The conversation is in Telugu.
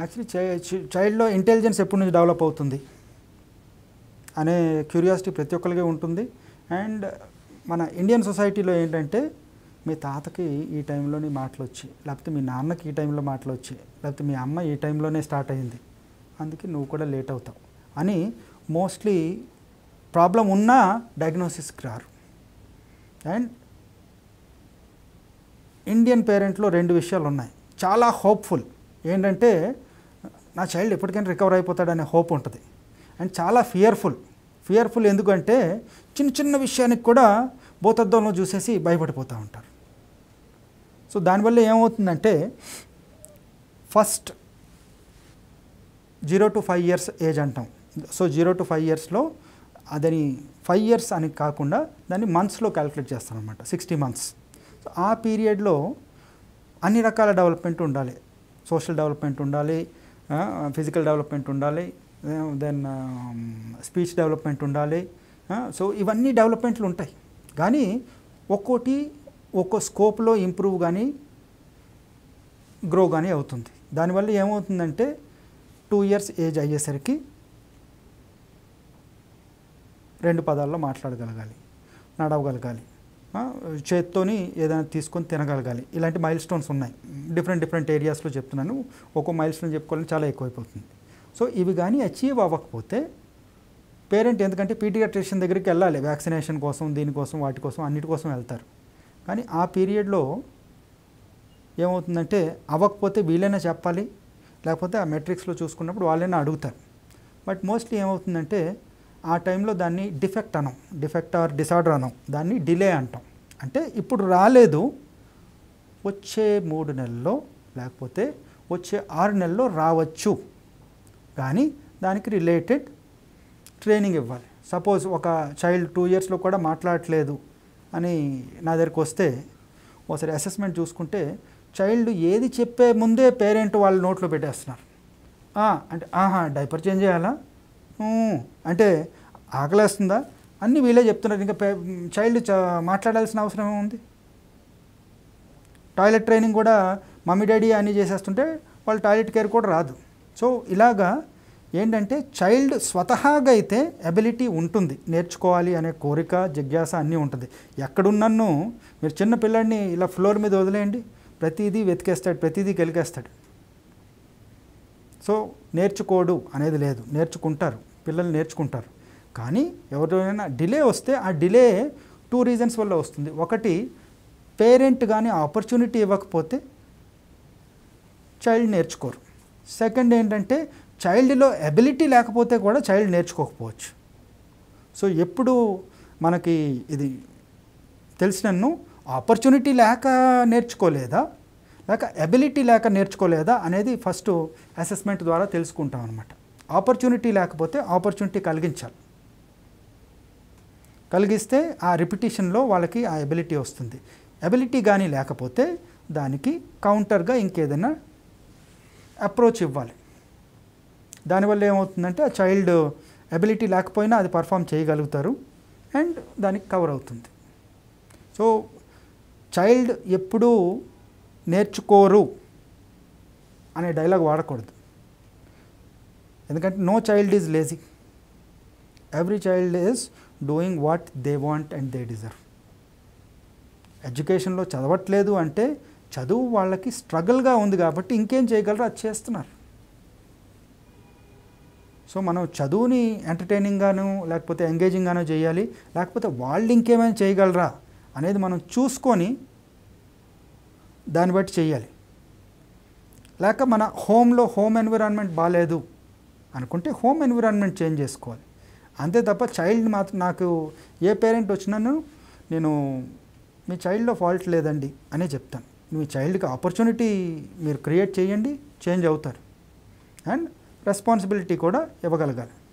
యాక్చువల్లీ చైల్డ్లో ఇంటెలిజెన్స్ ఎప్పటి నుంచి డెవలప్ అవుతుంది అనే క్యూరియాసిటీ ప్రతి ఒక్కరికి ఉంటుంది అండ్ మన ఇండియన్ సొసైటీలో ఏంటంటే మీ తాతకి ఈ టైంలోనే మాటలు వచ్చి లేకపోతే మీ నాన్నకి ఈ టైంలో మాటలు వచ్చి లేకపోతే మీ అమ్మ ఈ టైంలోనే స్టార్ట్ అయింది అందుకే నువ్వు కూడా లేట్ అవుతావు అని మోస్ట్లీ ప్రాబ్లం ఉన్నా డయాగ్నోసిస్కి రారు అండ్ ఇండియన్ పేరెంట్లో రెండు విషయాలు ఉన్నాయి చాలా హోప్ఫుల్ ఏంటంటే నా చైల్డ్ ఎప్పటికైనా రికవర్ అయిపోతాడనే హోప్ ఉంటుంది అండ్ చాలా ఫియర్ఫుల్ ఫియర్ఫుల్ ఎందుకంటే చిన్న చిన్న విషయానికి కూడా భూతద్దంలో చూసేసి భయపడిపోతూ ఉంటారు సో దానివల్ల ఏమవుతుందంటే first zero to five years age అంటాం సో జీరో టు ఫైవ్ ఇయర్స్లో అదని ఫైవ్ ఇయర్స్ అని కాకుండా దాన్ని మంత్స్లో క్యాలిక్యులేట్ చేస్తాం అనమాట సిక్స్టీ మంత్స్ సో ఆ పీరియడ్లో అన్ని రకాల డెవలప్మెంట్ ఉండాలి సోషల్ డెవలప్మెంట్ ఉండాలి ఫిజికల్ డెవలప్మెంట్ ఉండాలి దెన్ స్పీచ్ డెవలప్మెంట్ ఉండాలి సో ఇవన్నీ డెవలప్మెంట్లు ఉంటాయి కానీ ఒక్కోటి ఒక్కో స్కోప్లో ఇంప్రూవ్ కానీ గ్రో కానీ అవుతుంది దానివల్ల ఏమవుతుందంటే టూ ఇయర్స్ ఏజ్ అయ్యేసరికి రెండు పదాల్లో మాట్లాడగలగాలి నడవగలగాలి చేత్తోని ఏదైనా తీసుకొని తినగలగాలి ఇలాంటి మైల్ స్టోన్స్ ఉన్నాయి డిఫరెంట్ డిఫరెంట్ ఏరియాస్లో చెప్తున్నాను ఒక్కో మైల్స్లో స్టోన్ చెప్పుకోవాలని చాలా ఎక్కువైపోతుంది సో ఇవి కానీ అచీవ్ అవ్వకపోతే పేరెంట్ ఎందుకంటే పీడియాట్రిషియన్ దగ్గరికి వెళ్ళాలి వ్యాక్సినేషన్ కోసం దీనికోసం వాటి కోసం అన్నిటి కోసం వెళ్తారు కానీ ఆ పీరియడ్లో ఏమవుతుందంటే అవ్వకపోతే వీళ్ళైనా చెప్పాలి లేకపోతే ఆ మెట్రిక్స్లో చూసుకున్నప్పుడు వాళ్ళైనా అడుగుతారు బట్ మోస్ట్లీ ఏమవుతుందంటే ఆ టైంలో దాన్ని డిఫెక్ట్ అనం డిఫెక్ట్ ఆర్ డిసార్డర్ అనం దాన్ని డిలే అంటాం అంటే ఇప్పుడు రాలేదు వచ్చే మూడు నెలల్లో లేకపోతే వచ్చే ఆరు నెలల్లో రావచ్చు కానీ దానికి రిలేటెడ్ ట్రైనింగ్ ఇవ్వాలి సపోజ్ ఒక చైల్డ్ టూ ఇయర్స్లో కూడా మాట్లాడట్లేదు అని నా దగ్గరికి వస్తే ఒకసారి అసెస్మెంట్ చూసుకుంటే చైల్డ్ ఏది చెప్పే ముందే పేరెంట్ వాళ్ళు నోట్లో పెట్టేస్తున్నారు అంటే ఆహా డైపర్ చేంజ్ చేయాలా అంటే ఆకలేస్తుందా అన్నీ వీళ్ళే చెప్తున్నారు ఇంకా చైల్డ్ మాట్లాడాల్సిన అవసరం ఉంది టాయిలెట్ ట్రైనింగ్ కూడా మమ్మీ డాడీ అన్నీ చేసేస్తుంటే వాళ్ళు టాయిలెట్ కేర్ కూడా రాదు సో ఇలాగా ఏంటంటే చైల్డ్ స్వతహాగా అయితే అబిలిటీ ఉంటుంది నేర్చుకోవాలి అనే కోరిక జిజ్ఞాస అన్నీ ఉంటుంది ఎక్కడున్నన్ను మీరు చిన్న పిల్లాడిని ఇలా ఫ్లోర్ మీద వదిలేయండి ప్రతిదీ వెతికేస్తాడు ప్రతిదీ గెలికేస్తాడు సో నేర్చుకోడు అనేది లేదు నేర్చుకుంటారు పిల్లలు నేర్చుకుంటారు కానీ ఎవరైనా డిలే వస్తే ఆ డిలే టూ రీజన్స్ వల్ల వస్తుంది ఒకటి పేరెంట్ కానీ ఆపర్చునిటీ ఇవ్వకపోతే చైల్డ్ నేర్చుకోరు సెకండ్ ఏంటంటే చైల్డ్లో ఎబిలిటీ లేకపోతే కూడా చైల్డ్ నేర్చుకోకపోవచ్చు సో ఎప్పుడు మనకి ఇది తెలిసినన్ను ఆపర్చునిటీ లేక నేర్చుకోలేదా లేక ఎబిలిటీ లేక నేర్చుకోలేదా అనేది ఫస్ట్ అసెస్మెంట్ ద్వారా తెలుసుకుంటాం అనమాట ఆపర్చునిటీ లేకపోతే ఆపర్చునిటీ కలిగించాలి కలిగిస్తే ఆ రిపిటేషన్లో వాళ్ళకి ఆ ఎబిలిటీ వస్తుంది అబిలిటీ కానీ లేకపోతే దానికి కౌంటర్గా ఇంకేదైనా అప్రోచ్ ఇవ్వాలి దానివల్ల ఏమవుతుందంటే ఆ చైల్డ్ అబిలిటీ లేకపోయినా అది పర్ఫామ్ చేయగలుగుతారు అండ్ దానికి కవర్ అవుతుంది సో చైల్డ్ ఎప్పుడూ నేర్చుకోరు అనే డైలాగ్ వాడకూడదు ఎందుకంటే no child is lazy every child is doing what they want and they deserve ఎడ్యుకేషన్లో చదవట్లేదు అంటే చదువు వాళ్ళకి స్ట్రగుల్గా ఉంది కాబట్టి ఇంకేం చేయగలరు అది చేస్తున్నారు సో మనం చదువుని ఎంటర్టైనింగ్గాను లేకపోతే ఎంగేజింగ్గాను చేయాలి లేకపోతే వాళ్ళు ఇంకేమైనా చేయగలరా అనేది మనం చూసుకొని దాన్ని బట్టి చేయాలి లేక మన హోమ్లో హోమ్ ఎన్విరాన్మెంట్ బాగాలేదు అనుకుంటే హోమ్ ఎన్విరాన్మెంట్ చేంజ్ చేసుకోవాలి అంతే తప్ప చైల్డ్ మాత్రం నాకు ఏ పేరెంట్ వచ్చినాను నేను మీ చైల్డ్లో ఫాల్ట్ లేదండి అనే చెప్తాను మీ చైల్డ్కి ఆపర్చునిటీ మీరు క్రియేట్ చేయండి చేంజ్ అవుతారు అండ్ రెస్పాన్సిబిలిటీ కూడా ఇవ్వగలగాలి